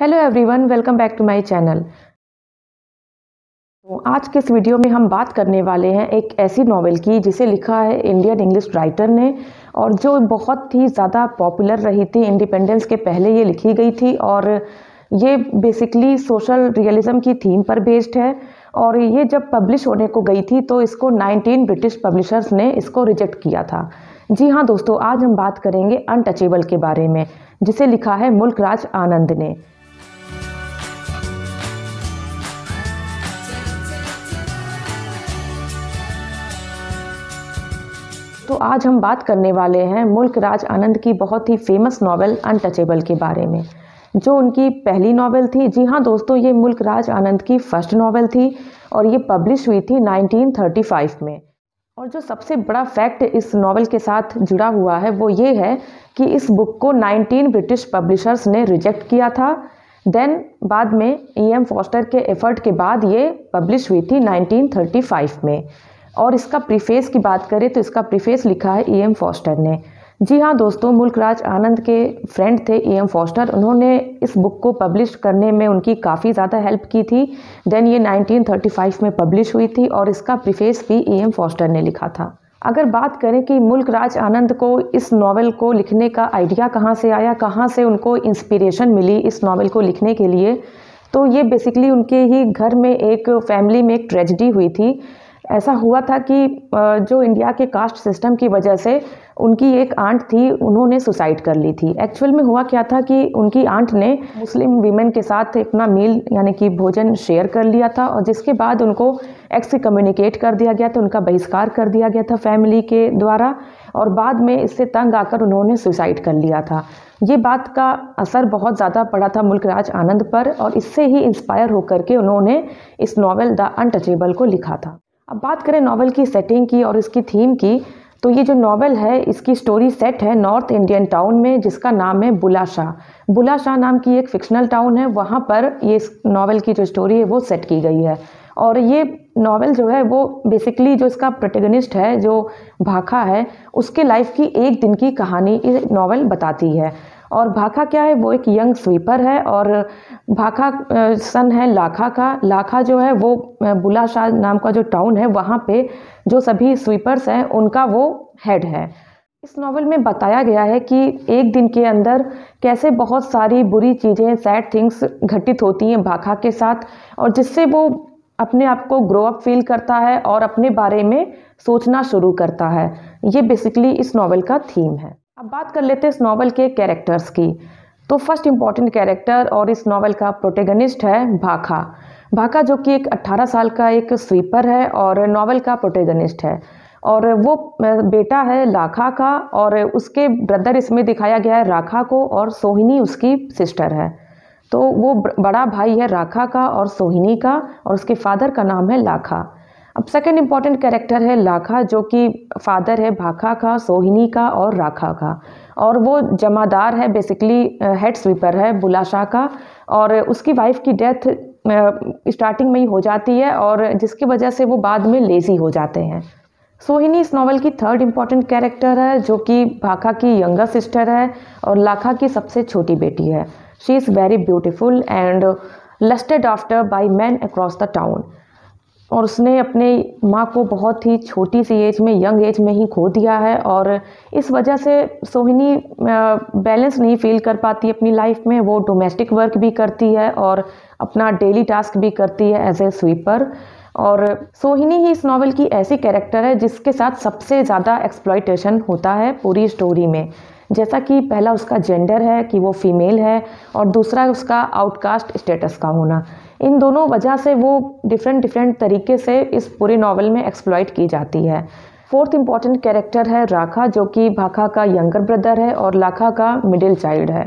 hello everyone welcome back to my channel तो आज के इस वीडियो में हम बात करने वाले हैं एक ऐसी नॉवेल की जिसे लिखा है इंडियन इंग्लिश राइटर ने और जो बहुत ही ज़्यादा पॉपुलर रही थी इंडिपेंडेंस के पहले ये लिखी गई थी और ये बेसिकली सोशल रियलिज़म की थीम पर बेस्ड है और ये जब पब्लिश होने को गई थी तो इसको 19 ब्रिटिश पब्लिशर्स ने इसको रिजेक्ट किया था जी हाँ दोस्तों आज हम बात करेंगे अनटचेबल के बारे में जिसे लिखा है मुल्क राज आनंद ने तो आज हम बात करने वाले हैं मुल्क राज आनंद की बहुत ही फेमस नावल अनटचेबल के बारे में जो उनकी पहली नावल थी जी हाँ दोस्तों ये मुल्क राज आनंद की फर्स्ट नावल थी और ये पब्लिश हुई थी 1935 में और जो सबसे बड़ा फैक्ट इस नावल के साथ जुड़ा हुआ है वो ये है कि इस बुक को 19 ब्रिटिश पब्लिशर्स ने रिजेक्ट किया था देन बाद में ई एम फॉस्टर के एफर्ट के बाद ये पब्लिश हुई थी 1935 में और इसका प्रीफेस की बात करें तो इसका प्रीफेस लिखा है ई एम फॉस्टर ने जी हाँ दोस्तों मुल्कराज आनंद के फ्रेंड थे ई एम फॉस्टर उन्होंने इस बुक को पब्लिश करने में उनकी काफ़ी ज़्यादा हेल्प की थी देन ये 1935 में पब्लिश हुई थी और इसका प्रीफेस भी ई एम फॉस्टर ने लिखा था अगर बात करें कि मुल्क राज आनंद को इस नावल को लिखने का आइडिया कहाँ से आया कहाँ से उनको इंस्पिरेशन मिली इस नावल को लिखने के लिए तो ये बेसिकली उनके ही घर में एक फैमिली में एक ट्रेजडी हुई थी ऐसा हुआ था कि जो इंडिया के कास्ट सिस्टम की वजह से उनकी एक आंट थी उन्होंने सुसाइड कर ली थी एक्चुअल में हुआ क्या था कि उनकी आंट ने मुस्लिम वीमेन के साथ अपना मील यानी कि भोजन शेयर कर लिया था और जिसके बाद उनको एक्स से कम्युनिकेट कर दिया गया था उनका बहिष्कार कर दिया गया था फैमिली के द्वारा और बाद में इससे तंग आकर उन्होंने सुसाइड कर लिया था ये बात का असर बहुत ज़्यादा पड़ा था मुल्कराज आनंद पर और इससे ही इंस्पायर होकर के उन्होंने इस नावल द अनटचेबल को लिखा था अब बात करें नावल की सेटिंग की और इसकी थीम की तो ये जो नावल है इसकी स्टोरी सेट है नॉर्थ इंडियन टाउन में जिसका नाम है बुलाशाह बुलाशाह नाम की एक फिक्शनल टाउन है वहाँ पर ये नावल की जो स्टोरी है वो सेट की गई है और ये नावल जो है वो बेसिकली जो इसका प्रोटेगनिस्ट है जो भाखा है उसके लाइफ की एक दिन की कहानी ये नावल बताती है और भाखा क्या है वो एक यंग स्वीपर है और भाखा सन है लाखा का लाखा जो है वो बुलाशाह नाम का जो टाउन है वहाँ पे जो सभी स्वीपर्स हैं उनका वो हेड है इस नावल में बताया गया है कि एक दिन के अंदर कैसे बहुत सारी बुरी चीज़ें सैड थिंग्स घटित होती हैं भाखा के साथ और जिससे वो अपने आप को ग्रो अप फील करता है और अपने बारे में सोचना शुरू करता है ये बेसिकली इस नावल का थीम है अब बात कर लेते हैं इस नावल के कैरेक्टर्स की तो फर्स्ट इम्पॉर्टेंट कैरेक्टर और इस नावल का प्रोटेगनिस्ट है भाखा भाखा जो कि एक 18 साल का एक स्वीपर है और नावल का प्रोटेगनिस्ट है और वो बेटा है लाखा का और उसके ब्रदर इसमें दिखाया गया है राखा को और सोहिनी उसकी सिस्टर है तो वो बड़ा भाई है राखा का और सोहिनी का और उसके फादर का नाम है लाखा अब सेकंड इम्पॉर्टेंट कैरेक्टर है लाखा जो कि फादर है भाखा का सोहिनी का और राखा का और वो जमादार है बेसिकली हेड स्वीपर है बुलाशाह का और उसकी वाइफ की डेथ स्टार्टिंग में ही हो जाती है और जिसकी वजह से वो बाद में लेज़ी हो जाते हैं सोहिनी इस नावल की थर्ड इम्पॉर्टेंट कैरेक्टर है जो कि भाखा की यंगर सिस्टर है और लाखा की सबसे छोटी बेटी है she is very beautiful and lusted after by man across the town और उसने अपने माँ को बहुत ही छोटी सी एज में यंग एज में ही खो दिया है और इस वजह से सोहिनी बैलेंस नहीं फील कर पाती अपनी लाइफ में वो डोमेस्टिक वर्क भी करती है और अपना डेली टास्क भी करती है एज ए स्वीपर और सोहिनी ही इस नावल की ऐसी कैरेक्टर है जिसके साथ सबसे ज़्यादा एक्सप्लॉयटेशन होता है पूरी स्टोरी में जैसा कि पहला उसका जेंडर है कि वो फीमेल है और दूसरा उसका आउटकास्ट स्टेटस का होना इन दोनों वजह से वो डिफरेंट डिफरेंट तरीके से इस पूरे नावल में एक्सप्लॉयट की जाती है फोर्थ इम्पॉर्टेंट कैरेक्टर है राखा जो कि भाखा का यंगर ब्रदर है और लाखा का मिडिल चाइल्ड है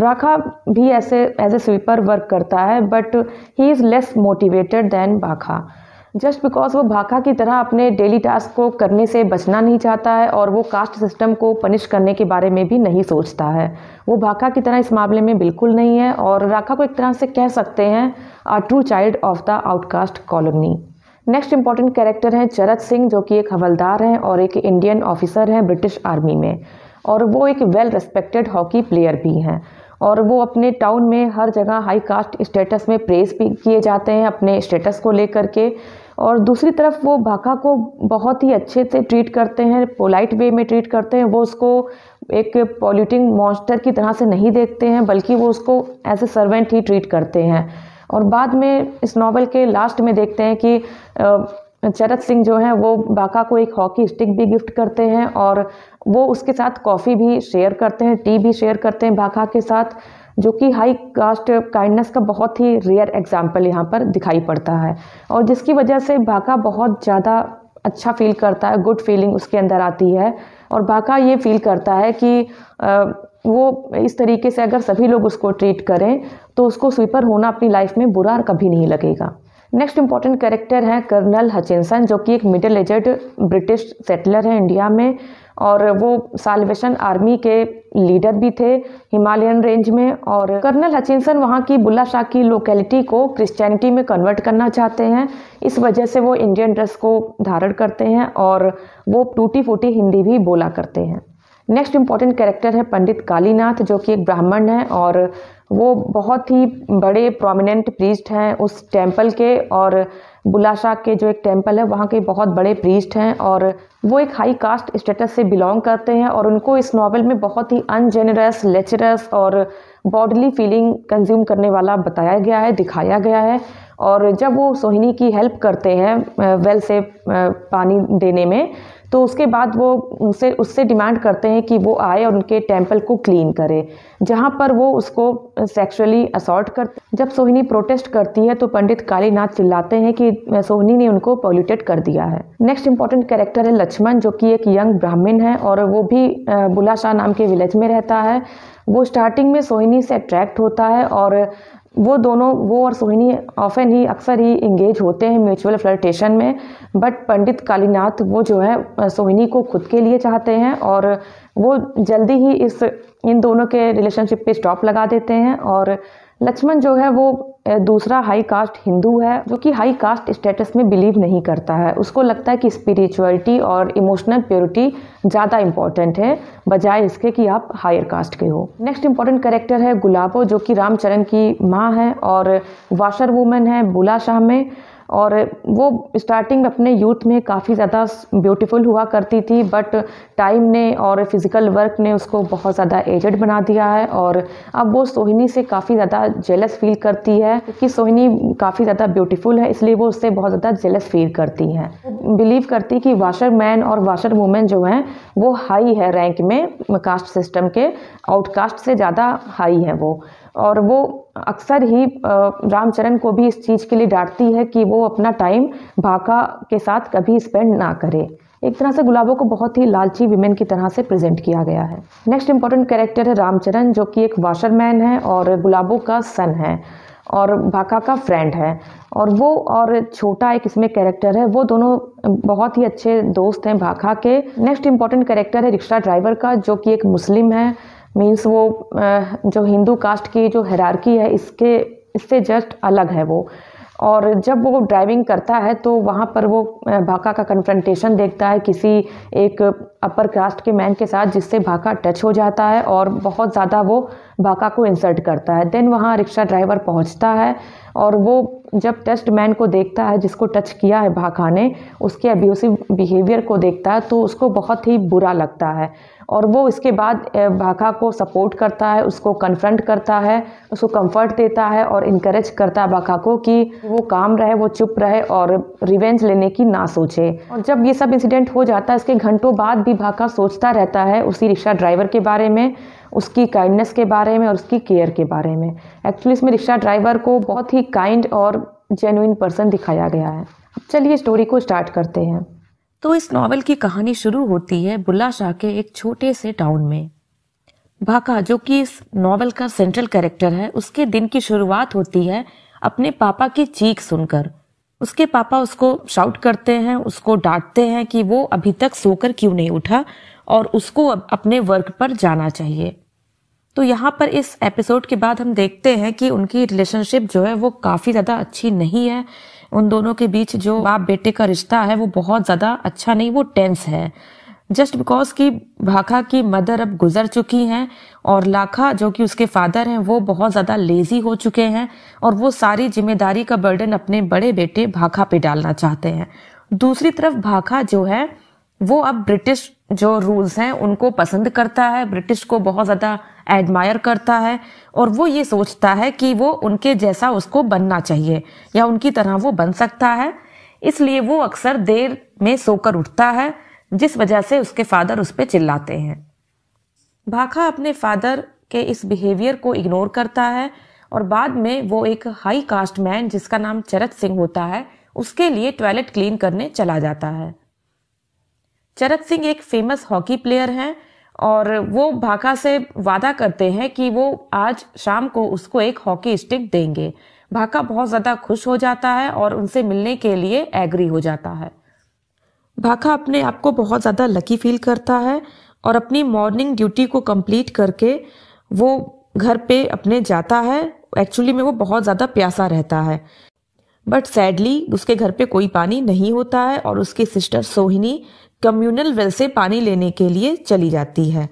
राखा भी ऐसे एज ए स्वीपर वर्क करता है but he is less motivated than Bakha just because वो भाखा की तरह अपने डेली टास्क को करने से बचना नहीं चाहता है और वो कास्ट सिस्टम को पनिश करने के बारे में भी नहीं सोचता है वो भाखा की तरह इस मामले में बिल्कुल नहीं है और राखा को एक तरह से कह सकते हैं a true child of the outcaste colony next important character हैं चरत सिंह जो कि एक हवलदार हैं और एक इंडियन ऑफिसर हैं ब्रिटिश आर्मी में और वो एक वेल रेस्पेक्टेड हॉकी प्लेयर भी हैं और वो अपने टाउन में हर जगह हाई कास्ट स्टेटस में प्रेस भी किए जाते हैं अपने स्टेटस को लेकर के और दूसरी तरफ वो भाखा को बहुत ही अच्छे से ट्रीट करते हैं पोलाइट वे में ट्रीट करते हैं वो उसको एक पॉल्यूटिंग मॉन्स्टर की तरह से नहीं देखते हैं बल्कि वो उसको एज ए सर्वेंट ही ट्रीट करते हैं और बाद में इस नावल के लास्ट में देखते हैं कि चरत सिंह जो हैं वो बाका को एक हॉकी स्टिक भी गिफ्ट करते हैं और वो उसके साथ कॉफ़ी भी शेयर करते हैं टी भी शेयर करते हैं बाका के साथ जो कि हाई कास्ट काइंडनेस का बहुत ही रेयर एग्जाम्पल यहाँ पर दिखाई पड़ता है और जिसकी वजह से भाका बहुत ज़्यादा अच्छा फील करता है गुड फीलिंग उसके अंदर आती है और भाका ये फील करता है कि वो इस तरीके से अगर सभी लोग उसको ट्रीट करें तो उसको स्वीपर होना अपनी लाइफ में बुरा कभी नहीं लगेगा नेक्स्ट इंपॉर्टेंट कैरेक्टर है कर्नल हचिनसन जो कि एक मिडिल एजड ब्रिटिश सेटलर है इंडिया में और वो सालवेशन आर्मी के लीडर भी थे हिमालयन रेंज में और कर्नल हचिनसन वहाँ की बुल्ला की लोकेलिटी को क्रिश्चियनिटी में कन्वर्ट करना चाहते हैं इस वजह से वो इंडियन ड्रेस को धारण करते हैं और वो टूटी फूटी हिंदी भी बोला करते हैं नेक्स्ट इम्पॉर्टेंट कैरेक्टर है पंडित कालीनाथ जो कि एक ब्राह्मण है और वो बहुत ही बड़े प्रोमिनेंट प्रीस्ट हैं उस टेम्पल के और बुलाशा के जो एक टेम्पल है वहाँ के बहुत बड़े प्रीस्ट हैं और वो एक हाई कास्ट स्टेटस से बिलोंग करते हैं और उनको इस नावल में बहुत ही अनजेनरस लेचरस और बॉडली फीलिंग कंज्यूम करने वाला बताया गया है दिखाया गया है और जब वो सोहिनी की हेल्प करते हैं वेल से पानी देने में तो उसके बाद वो उनसे उससे डिमांड करते हैं कि वो आए और उनके टेम्पल को क्लीन करे जहाँ पर वो उसको सेक्सुअली असॉल्ट करते जब सोहिनी प्रोटेस्ट करती है तो पंडित कालीनाथ चिल्लाते हैं कि सोहिनी ने उनको पॉल्यूटेड कर दिया है नेक्स्ट इंपॉर्टेंट कैरेक्टर है लक्ष्मण जो कि एक यंग ब्राह्मण है और वो भी बुलाशाह नाम के विलेज में रहता है वो स्टार्टिंग में सोहिनी से अट्रैक्ट होता है और वो दोनों वो और सोहिनी ऑफन ही अक्सर ही इंगेज होते हैं म्यूचुअल फ्लर्टेशन में बट पंडित कालीनाथ वो जो है सोहिनी को खुद के लिए चाहते हैं और वो जल्दी ही इस इन दोनों के रिलेशनशिप पे स्टॉप लगा देते हैं और लक्ष्मण जो है वो दूसरा हाई कास्ट हिंदू है जो कि हाई कास्ट स्टेटस में बिलीव नहीं करता है उसको लगता है कि स्पिरिचुअलिटी और इमोशनल प्योरिटी ज़्यादा इम्पॉर्टेंट है बजाय इसके कि आप हायर कास्ट के हो नेक्स्ट इम्पॉर्टेंट करेक्टर है गुलाबो जो कि रामचरण की माँ है और वाशर वूमेन है बुला शाह में और वो स्टार्टिंग अपने यूथ में काफ़ी ज़्यादा ब्यूटीफुल हुआ करती थी बट टाइम ने और फिज़िकल वर्क ने उसको बहुत ज़्यादा एजड बना दिया है और अब वो सोहिनी से काफ़ी ज़्यादा जेलस फील करती है क्योंकि सोहिनी काफ़ी ज़्यादा ब्यूटीफुल है इसलिए वो उससे बहुत ज़्यादा जेलस फील करती है बिलीव करती कि वाशर मैन और वाशर वूमेन जो हैं वो हाई है रैंक में कास्ट सिस्टम के आउटकास्ट से ज़्यादा हाई है वो और वो अक्सर ही रामचरण को भी इस चीज़ के लिए डांटती है कि वो अपना टाइम भाका के साथ कभी स्पेंड ना करे एक तरह से गुलाबों को बहुत ही लालची विमेन की तरह से प्रेजेंट किया गया है नेक्स्ट इंपॉर्टेंट कैरेक्टर है रामचरण जो कि एक वाशरमैन है और गुलाबों का सन है और भाका का फ्रेंड है और वो और छोटा एक इसमें कैरेक्टर है वो दोनों बहुत ही अच्छे दोस्त हैं भाखा के नेक्स्ट इंपॉर्टेंट कैरेक्टर है रिक्शा ड्राइवर का जो कि एक मुस्लिम है मीन्स वो जो हिंदू कास्ट की जो हैरारकी है इसके इससे जस्ट अलग है वो और जब वो ड्राइविंग करता है तो वहाँ पर वो भाका का कन्फ्रंटेशन देखता है किसी एक अपर कास्ट के मैन के साथ जिससे भाका टच हो जाता है और बहुत ज़्यादा वो भाका को इंसल्ट करता है देन वहाँ रिक्शा ड्राइवर पहुँचता है और वो जब टेस्ट मैन को देखता है जिसको टच किया है भाखा ने उसके अब्यूसिव बिहेवियर को देखता है तो उसको बहुत ही बुरा लगता है और वो इसके बाद भाखा को सपोर्ट करता है उसको कन्फ्रंट करता है उसको कंफर्ट देता है और इनक्रेज करता है भाखा को कि वो काम रहे वो चुप रहे और रिवेंज लेने की ना सोचे और जब ये सब इंसिडेंट हो जाता है इसके घंटों बाद भी भाखा सोचता रहता है उसी रिक्शा ड्राइवर के बारे में उसकी काइंडनेस के बारे में और उसकी केयर के बारे में एक्चुअली इसमें रिक्शा ड्राइवर को बहुत ही काइंड और जेनुइन पर्सन दिखाया गया है अब चलिए स्टोरी को स्टार्ट करते हैं तो इस नॉवल की कहानी शुरू होती है बुल्ला शाह के एक छोटे से टाउन में भाका जो कि इस नॉवल का सेंट्रल कैरेक्टर है उसके दिन की शुरुआत होती है अपने पापा की चीख सुनकर उसके पापा उसको शाउट करते हैं उसको डांटते हैं कि वो अभी तक सोकर क्यों नहीं उठा और उसको अपने वर्क पर जाना चाहिए तो यहाँ पर इस एपिसोड के बाद हम देखते हैं कि उनकी रिलेशनशिप जो है वो काफ़ी ज़्यादा अच्छी नहीं है उन दोनों के बीच जो बाप बेटे का रिश्ता है वो बहुत ज़्यादा अच्छा नहीं वो टेंस है जस्ट बिकॉज की भाखा की मदर अब गुजर चुकी हैं और लाखा जो कि उसके फादर हैं वो बहुत ज़्यादा लेजी हो चुके हैं और वो सारी जिम्मेदारी का बर्डन अपने बड़े बेटे भाखा पे डालना चाहते हैं दूसरी तरफ भाखा जो है वो अब ब्रिटिश जो रूल्स हैं उनको पसंद करता है ब्रिटिश को बहुत ज़्यादा एडमायर करता है और वो ये सोचता है कि वो उनके जैसा उसको बनना चाहिए या उनकी तरह वो बन सकता है इसलिए वो अक्सर देर में सोकर उठता है जिस वजह से उसके फादर उस पर चिल्लाते हैं भाखा अपने फादर के इस बिहेवियर को इग्नोर करता है और बाद में वो एक हाई कास्ट मैन जिसका नाम चरत सिंह होता है उसके लिए टॉयलेट क्लीन करने चला जाता है चरक सिंह एक फेमस हॉकी प्लेयर हैं और वो भाखा से वादा करते हैं कि वो आज शाम को उसको एक हॉकी स्टिक देंगे भाखा बहुत ज़्यादा खुश हो जाता है और उनसे मिलने के लिए एग्री हो जाता है भाखा अपने आप को बहुत ज़्यादा लकी फील करता है और अपनी मॉर्निंग ड्यूटी को कंप्लीट करके वो घर पे अपने जाता है एक्चुअली में वो बहुत ज़्यादा प्यासा रहता है बट सैडली उसके घर पे कोई पानी नहीं होता है और उसकी सिस्टर सोहिनी कम्युनल वेल से पानी लेने के लिए चली जाती है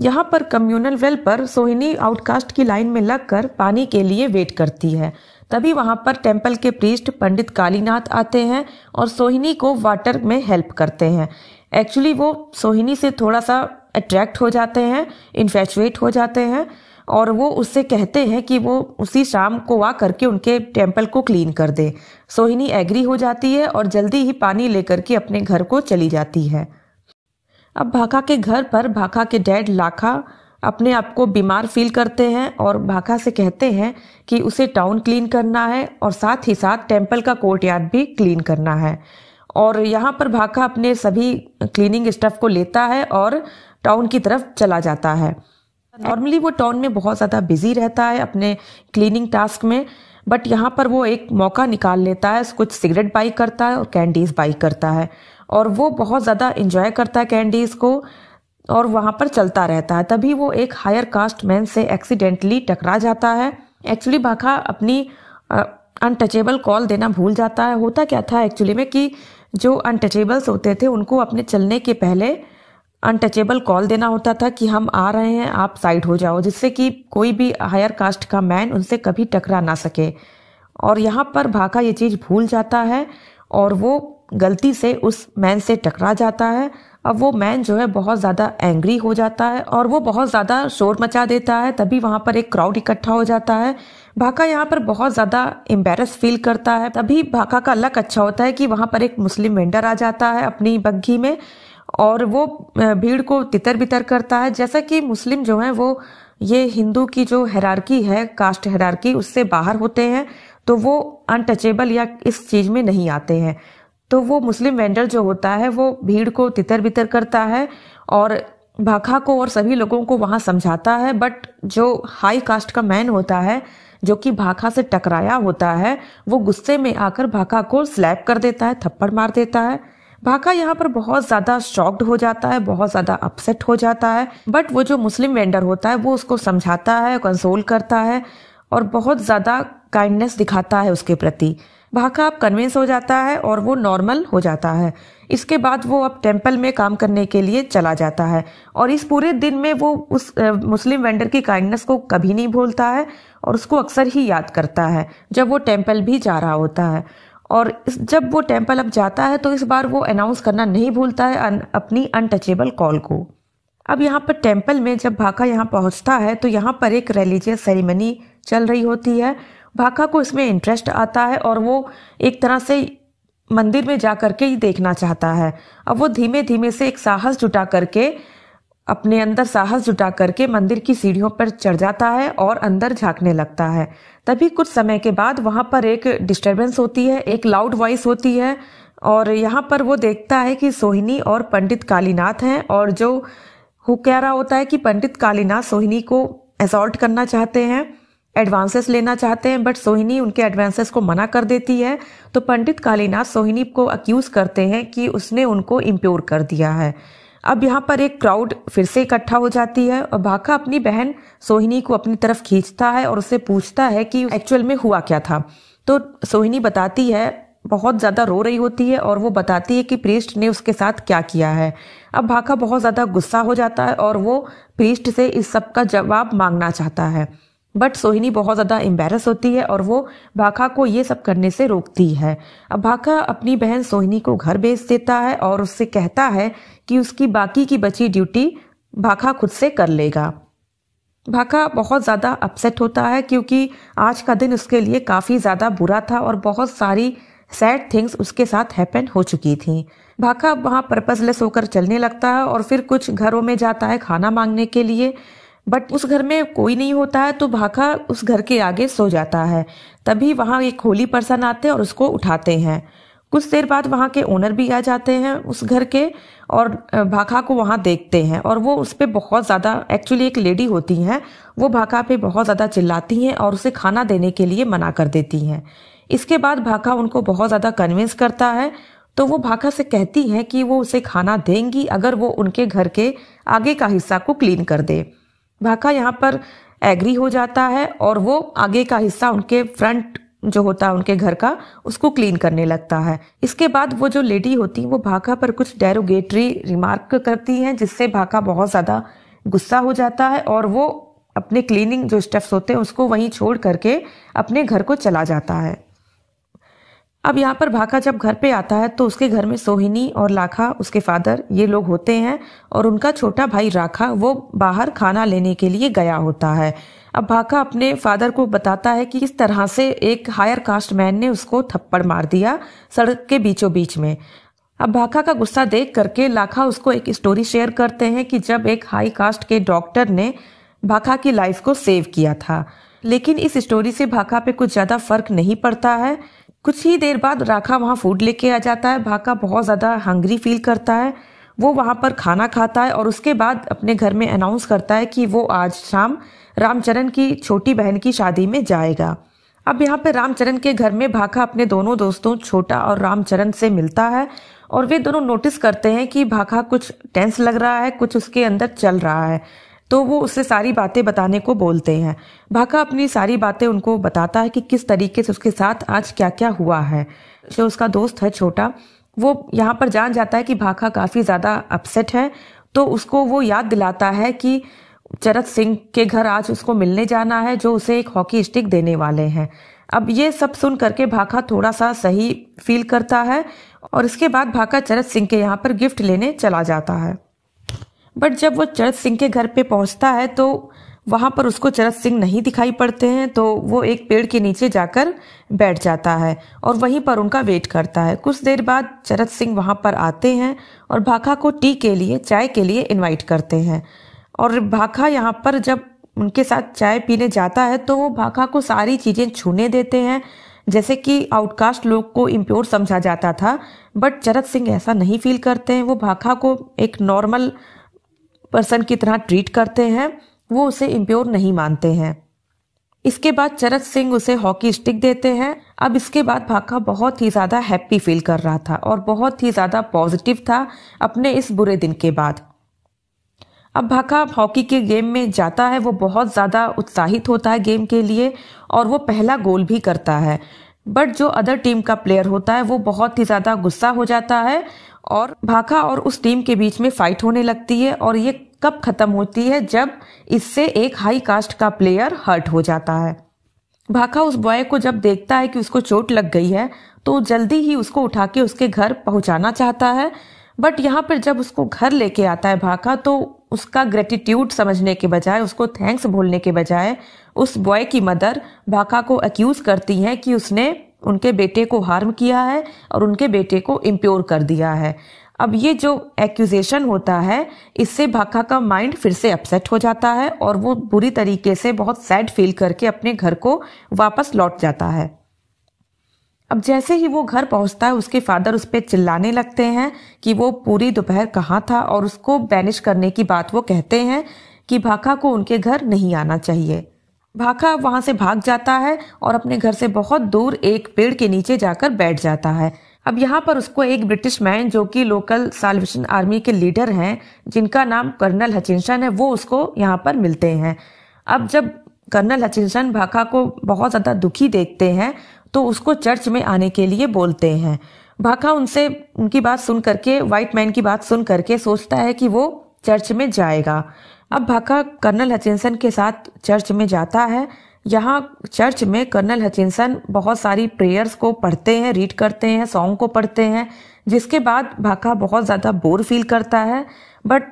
यहाँ पर कम्युनल वेल पर सोहिनी आउटकास्ट की लाइन में लगकर पानी के लिए वेट करती है तभी वहाँ पर टेम्पल के प्रीस्ट पंडित कालीनाथ आते हैं और सोहिनी को वाटर में हेल्प करते हैं एक्चुअली वो सोहिनी से थोड़ा सा अट्रैक्ट हो जाते हैं इन्फेचुएट हो जाते हैं और वो उससे कहते हैं कि वो उसी शाम को आ करके उनके टेम्पल को क्लीन कर दे सोहिनी एग्री हो जाती है और जल्दी ही पानी लेकर के अपने घर को चली जाती है अब भाखा के घर पर भाखा के डैड लाखा अपने आप को बीमार फील करते हैं और भाखा से कहते हैं कि उसे टाउन क्लीन करना है और साथ ही साथ टेम्पल का कोर्ट यार्ड भी क्लीन करना है और यहाँ पर भाखा अपने सभी क्लीनिंग स्टफ को लेता है और टाउन की तरफ चला जाता है नॉर्मली वो टाउन में बहुत ज़्यादा बिजी रहता है अपने क्लीनिंग टास्क में बट यहाँ पर वो एक मौका निकाल लेता है कुछ सिगरेट बाई करता है और कैंडीज़ बाई करता है और वो बहुत ज़्यादा इंजॉय करता है कैंडीज़ को और वहाँ पर चलता रहता है तभी वो एक हायर कास्ट मैन से एक्सीडेंटली टकरा जाता है एक्चुअली भाखा अपनी अनटचेबल कॉल देना भूल जाता है होता क्या था एक्चुअली में कि जो अनटचेबल्स होते थे उनको अपने चलने के पहले अनटचेबल कॉल देना होता था कि हम आ रहे हैं आप साइड हो जाओ जिससे कि कोई भी हायर कास्ट का मैन उनसे कभी टकरा ना सके और यहाँ पर भाका ये चीज़ भूल जाता है और वो गलती से उस मैन से टकरा जाता है अब वो मैन जो है बहुत ज़्यादा एंग्री हो जाता है और वो बहुत ज़्यादा शोर मचा देता है तभी वहाँ पर एक क्राउड इकट्ठा हो जाता है भाका यहाँ पर बहुत ज़्यादा एम्बेरस फील करता है तभी भाका का लक अच्छा होता है कि वहाँ पर एक मुस्लिम वेंडर आ जाता है अपनी बग्घी में और वो भीड़ को तितर बितर करता है जैसा कि मुस्लिम जो हैं वो ये हिंदू की जो हैरारकी है कास्ट हैरारकी उससे बाहर होते हैं तो वो अनटचेबल या इस चीज़ में नहीं आते हैं तो वो मुस्लिम वेंडर जो होता है वो भीड़ को तितर बितर करता है और भाखा को और सभी लोगों को वहाँ समझाता है बट जो हाई कास्ट का मैन होता है जो कि भाखा से टकराया होता है वो गुस्से में आकर भाखा को स्लैप कर देता है थप्पड़ मार देता है भाका यहाँ पर बहुत ज़्यादा शॉक्ड हो जाता है बहुत ज़्यादा अपसेट हो जाता है बट वो जो मुस्लिम वेंडर होता है वो उसको समझाता है कंसोल करता है और बहुत ज़्यादा काइंडनेस दिखाता है उसके प्रति भाका अब कन्विंस हो जाता है और वो नॉर्मल हो जाता है इसके बाद वो अब टेम्पल में काम करने के लिए चला जाता है और इस पूरे दिन में वो उस मुस्लिम वेंडर की काइंडनेस को कभी नहीं भूलता है और उसको अक्सर ही याद करता है जब वो टेम्पल भी जा रहा होता है और जब वो टेम्पल अब जाता है तो इस बार वो अनाउंस करना नहीं भूलता है अपनी अनटचेबल कॉल को अब यहाँ पर टेम्पल में जब भाखा यहाँ पहुँचता है तो यहाँ पर एक रिलीजियस सेरेमनी चल रही होती है भाखा को इसमें इंटरेस्ट आता है और वो एक तरह से मंदिर में जा करके ही देखना चाहता है अब वो धीमे धीमे से एक साहस जुटा करके अपने अंदर साहस जुटा करके मंदिर की सीढ़ियों पर चढ़ जाता है और अंदर झांकने लगता है तभी कुछ समय के बाद वहाँ पर एक डिस्टरबेंस होती है एक लाउड वॉइस होती है और यहाँ पर वो देखता है कि सोहिनी और पंडित कालीनाथ हैं और जो वो कह रहा होता है कि पंडित कालीनाथ सोहिनी को एसॉल्ट करना चाहते हैं एडवांसेस लेना चाहते हैं बट सोहिनी उनके एडवांसेस को मना कर देती है तो पंडित कालीनाथ सोहिनी को अक्यूज़ करते हैं कि उसने उनको इम्प्योर कर दिया है अब यहाँ पर एक क्राउड फिर से इकट्ठा हो जाती है और भाखा अपनी बहन सोहिनी को अपनी तरफ खींचता है और उससे पूछता है कि एक्चुअल में हुआ क्या था तो सोहिनी बताती है बहुत ज़्यादा रो रही होती है और वो बताती है कि प्रीस्ट ने उसके साथ क्या किया है अब भाखा बहुत ज़्यादा गुस्सा हो जाता है और वो प्रीस्ट से इस सब का जवाब मांगना चाहता है बट सोहिनी बहुत ज़्यादा एम्बेरस होती है और वो भाखा को ये सब करने से रोकती है अब भाखा अपनी बहन सोहिनी को घर भेज देता है और उससे कहता है कि उसकी बाकी की बची ड्यूटी भाखा खुद से कर लेगा भाखा बहुत ज़्यादा अपसेट होता है क्योंकि आज का दिन उसके लिए काफ़ी ज़्यादा बुरा था और बहुत सारी सैड थिंग्स उसके साथ हैपन हो चुकी थी भाखा वहाँ पर्पजलेस होकर चलने लगता है और फिर कुछ घरों में जाता है खाना मांगने के लिए बट उस घर में कोई नहीं होता है तो भाखा उस घर के आगे सो जाता है तभी वहाँ एक होली पर्सन आते हैं और उसको उठाते हैं कुछ देर बाद वहाँ के ओनर भी आ जाते हैं उस घर के और भाखा को वहाँ देखते हैं और वो उस पर बहुत ज़्यादा एक्चुअली एक लेडी होती हैं वो भाखा पे बहुत ज़्यादा चिल्लाती हैं और उसे खाना देने के लिए मना कर देती हैं इसके बाद भाखा उनको बहुत ज़्यादा कन्विंस करता है तो वो भाखा से कहती हैं कि वो उसे खाना देंगी अगर वो उनके घर के आगे का हिस्सा को क्लीन कर दे भाका यहाँ पर एग्री हो जाता है और वो आगे का हिस्सा उनके फ्रंट जो होता है उनके घर का उसको क्लीन करने लगता है इसके बाद वो जो लेडी होती वो भाखा पर कुछ डेरोगेटरी रिमार्क करती हैं जिससे भाखा बहुत ज़्यादा गुस्सा हो जाता है और वो अपने क्लीनिंग जो स्टेप्स होते हैं उसको वहीं छोड़ करके अपने घर को चला जाता है अब यहाँ पर भाखा जब घर पे आता है तो उसके घर में सोहिनी और लाखा उसके फादर ये लोग होते हैं और उनका छोटा भाई राखा वो बाहर खाना लेने के लिए गया होता है अब भाखा अपने फादर को बताता है कि किस तरह से एक हायर कास्ट मैन ने उसको थप्पड़ मार दिया सड़क के बीचों बीच में अब भाखा का गुस्सा देख करके लाखा उसको एक स्टोरी शेयर करते हैं कि जब एक हाई कास्ट के डॉक्टर ने भाखा की लाइफ को सेव किया था लेकिन इस स्टोरी से भाखा पे कुछ ज़्यादा फर्क नहीं पड़ता है कुछ ही देर बाद राखा वहाँ फूड लेके आ जाता है भाका बहुत ज़्यादा हंग्री फील करता है वो वहाँ पर खाना खाता है और उसके बाद अपने घर में अनाउंस करता है कि वो आज शाम रामचरण की छोटी बहन की शादी में जाएगा अब यहाँ पर रामचरण के घर में भाखा अपने दोनों दोस्तों छोटा और रामचरण से मिलता है और वे दोनों नोटिस करते हैं कि भाखा कुछ टेंस लग रहा है कुछ उसके अंदर चल रहा है तो वो उससे सारी बातें बताने को बोलते हैं भाका अपनी सारी बातें उनको बताता है कि किस तरीके से उसके साथ आज क्या क्या हुआ है जो उसका दोस्त है छोटा वो यहाँ पर जान जाता है कि भाखा काफ़ी ज़्यादा अपसेट है तो उसको वो याद दिलाता है कि चरत सिंह के घर आज उसको मिलने जाना है जो उसे एक हॉकी स्टिक देने वाले हैं अब ये सब सुन करके भाखा थोड़ा सा सही फील करता है और इसके बाद भाखा चरत सिंह के यहाँ पर गिफ्ट लेने चला जाता है बट जब वो चरत सिंह के घर पे पहुंचता है तो वहाँ पर उसको चरत सिंह नहीं दिखाई पड़ते हैं तो वो एक पेड़ के नीचे जाकर बैठ जाता है और वहीं पर उनका वेट करता है कुछ देर बाद चरत सिंह वहाँ पर आते हैं और भाखा को टी के लिए चाय के लिए इनवाइट करते हैं और भाखा यहाँ पर जब उनके साथ चाय पीने जाता है तो वो भाखा को सारी चीज़ें छूने देते हैं जैसे कि आउटकास्ट लोग को इम्प्योर समझा जाता था बट चरत सिंह ऐसा नहीं फील करते हैं वो भाखा को एक नॉर्मल पर्सन की तरह ट्रीट करते हैं वो उसे इम्प्योर नहीं मानते हैं इसके बाद चरत सिंह उसे हॉकी स्टिक देते हैं अब इसके बाद भाखा बहुत ही ज़्यादा हैप्पी फील कर रहा था और बहुत ही ज़्यादा पॉजिटिव था अपने इस बुरे दिन के बाद अब भाखा हॉकी के गेम में जाता है वो बहुत ज़्यादा उत्साहित होता है गेम के लिए और वो पहला गोल भी करता है बट जो अदर टीम का प्लेयर होता है वो बहुत ही ज़्यादा गुस्सा हो जाता है और भाखा और उस टीम के बीच में फाइट होने लगती है और ये कब खत्म होती है जब इससे एक हाई कास्ट का प्लेयर हर्ट हो जाता है भाखा उस बॉय को जब देखता है कि उसको चोट लग गई है तो जल्दी ही उसको उठा के उसके घर पहुंचाना चाहता है बट यहाँ पर जब उसको घर लेके आता है भाखा तो उसका ग्रेटिट्यूड समझने के बजाय उसको थैंक्स बोलने के बजाय उस बॉय की मदर भाखा को अक्यूज़ करती है कि उसने उनके बेटे को हार्म किया है और उनके बेटे को इम्प्योर कर दिया है अब ये जो एक्यूजेशन होता है इससे भाखा का माइंड फिर से अपसेट हो जाता है और वो बुरी तरीके से बहुत सैड फील करके अपने घर को वापस लौट जाता है अब जैसे ही वो घर पहुंचता है उसके फादर उस पर चिल्लाने लगते हैं कि वो पूरी दोपहर कहाँ था और उसको बैनिश करने की बात वो कहते हैं कि भाखा को उनके घर नहीं आना चाहिए भाखा वहाँ से भाग जाता है और अपने घर से बहुत दूर एक पेड़ के नीचे जाकर बैठ जाता है अब यहाँ पर उसको एक ब्रिटिश मैन जो कि लोकल सालवेशन आर्मी के लीडर हैं जिनका नाम कर्नल हचिनसन है वो उसको यहाँ पर मिलते हैं अब जब कर्नल हचिनसन भाखा को बहुत ज़्यादा दुखी देखते हैं तो उसको चर्च में आने के लिए बोलते हैं भाखा उनसे उनकी बात सुन करके वाइट मैन की बात सुन करके सोचता है कि वो चर्च में जाएगा अब भाका कर्नल हचिनसन के साथ चर्च में जाता है यहाँ चर्च में कर्नल हचिनसन बहुत सारी प्रेयर्स को पढ़ते हैं रीड करते हैं सॉन्ग को पढ़ते हैं जिसके बाद भाका बहुत ज़्यादा बोर फील करता है बट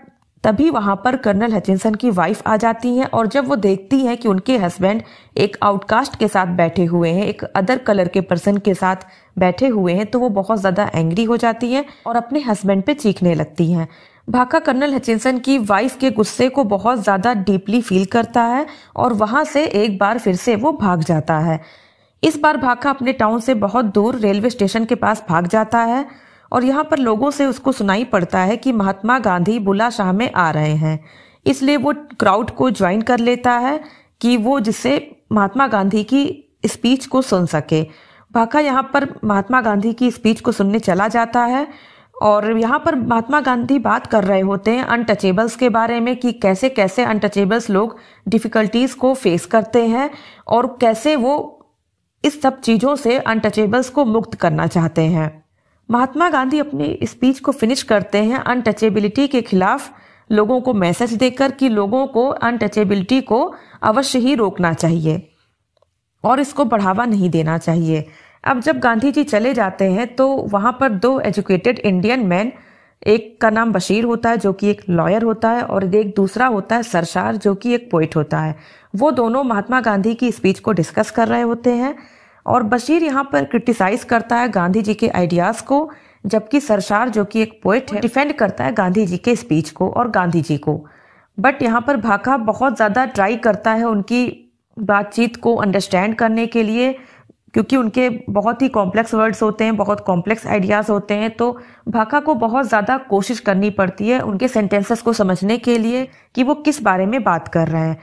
तभी वहाँ पर कर्नल हचिनसन की वाइफ आ जाती हैं और जब वो देखती हैं कि उनके हस्बैंड एक आउटकास्ट के साथ बैठे हुए हैं एक अदर कलर के पर्सन के साथ बैठे हुए हैं तो वो बहुत ज़्यादा एंग्री हो जाती हैं और अपने हस्बैंड पे चीखने लगती हैं भाका कर्नल हचिनसन की वाइफ के गुस्से को बहुत ज़्यादा डीपली फील करता है और वहाँ से एक बार फिर से वो भाग जाता है इस बार भाखा अपने टाउन से बहुत दूर रेलवे स्टेशन के पास भाग जाता है और यहाँ पर लोगों से उसको सुनाई पड़ता है कि महात्मा गांधी बुला शाह में आ रहे हैं इसलिए वो क्राउड को ज्वाइन कर लेता है कि वो जिससे महात्मा गांधी की स्पीच को सुन सके भाखा यहाँ पर महात्मा गांधी की स्पीच को सुनने चला जाता है और यहाँ पर महात्मा गांधी बात कर रहे होते हैं अनटचेबल्स के बारे में कि कैसे कैसे अनटचेबल्स लोग डिफ़िकल्टीज़ को फेस करते हैं और कैसे वो इस सब चीज़ों से अनटचेबल्स को मुक्त करना चाहते हैं महात्मा गांधी अपनी स्पीच को फिनिश करते हैं अनटचेबिलिटी के खिलाफ लोगों को मैसेज देकर कि लोगों को अनटचेबिलिटी को अवश्य ही रोकना चाहिए और इसको बढ़ावा नहीं देना चाहिए अब जब गांधी जी चले जाते हैं तो वहाँ पर दो एजुकेटेड इंडियन मैन एक का नाम बशीर होता है जो कि एक लॉयर होता है और एक दूसरा होता है सरशार जो कि एक पोइट होता है वो दोनों महात्मा गांधी की स्पीच को डिस्कस कर रहे होते हैं और बशीर यहाँ पर क्रिटिसाइज करता है गांधी जी के आइडियाज़ को जबकि सरशार जो कि एक पोइट है डिफेंड करता है गांधी जी के स्पीच को और गांधी जी को बट यहाँ पर भाखा बहुत ज़्यादा ट्राई करता है उनकी बातचीत को अंडरस्टैंड करने के लिए क्योंकि उनके बहुत ही कॉम्प्लेक्स वर्ड्स होते हैं बहुत कॉम्प्लेक्स आइडियाज़ होते हैं तो भाखा को बहुत ज़्यादा कोशिश करनी पड़ती है उनके सेंटेंसेस को समझने के लिए कि वो किस बारे में बात कर रहे हैं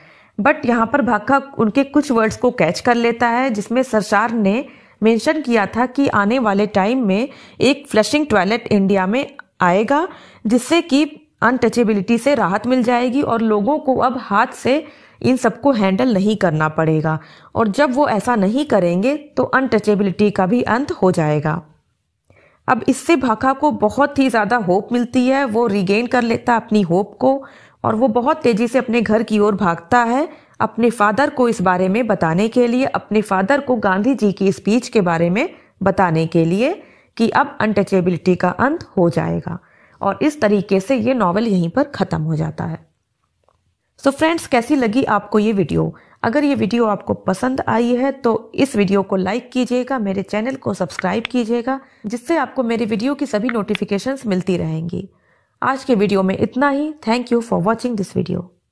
बट यहाँ पर भाखा उनके कुछ वर्ड्स को कैच कर लेता है जिसमें सरसार ने मेंशन किया था कि आने वाले टाइम में एक फ्लशिंग टॉयलेट इंडिया में आएगा जिससे कि अनटचेबिलिटी से राहत मिल जाएगी और लोगों को अब हाथ से इन सबको हैंडल नहीं करना पड़ेगा और जब वो ऐसा नहीं करेंगे तो अनटचेबिलिटी का भी अंत हो जाएगा अब इससे भाखा को बहुत ही ज़्यादा होप मिलती है वो रिगेन कर लेता अपनी होप को और वो बहुत तेज़ी से अपने घर की ओर भागता है अपने फादर को इस बारे में बताने के लिए अपने फादर को गांधी जी की स्पीच के बारे में बताने के लिए कि अब अनटचेबिलिटी का अंत हो जाएगा और इस तरीके से ये नावल यहीं पर ख़त्म हो जाता है सो so फ्रेंड्स कैसी लगी आपको ये वीडियो अगर ये वीडियो आपको पसंद आई है तो इस वीडियो को लाइक कीजिएगा मेरे चैनल को सब्सक्राइब कीजिएगा जिससे आपको मेरी वीडियो की सभी नोटिफिकेशंस मिलती रहेंगी आज के वीडियो में इतना ही thank you for watching this video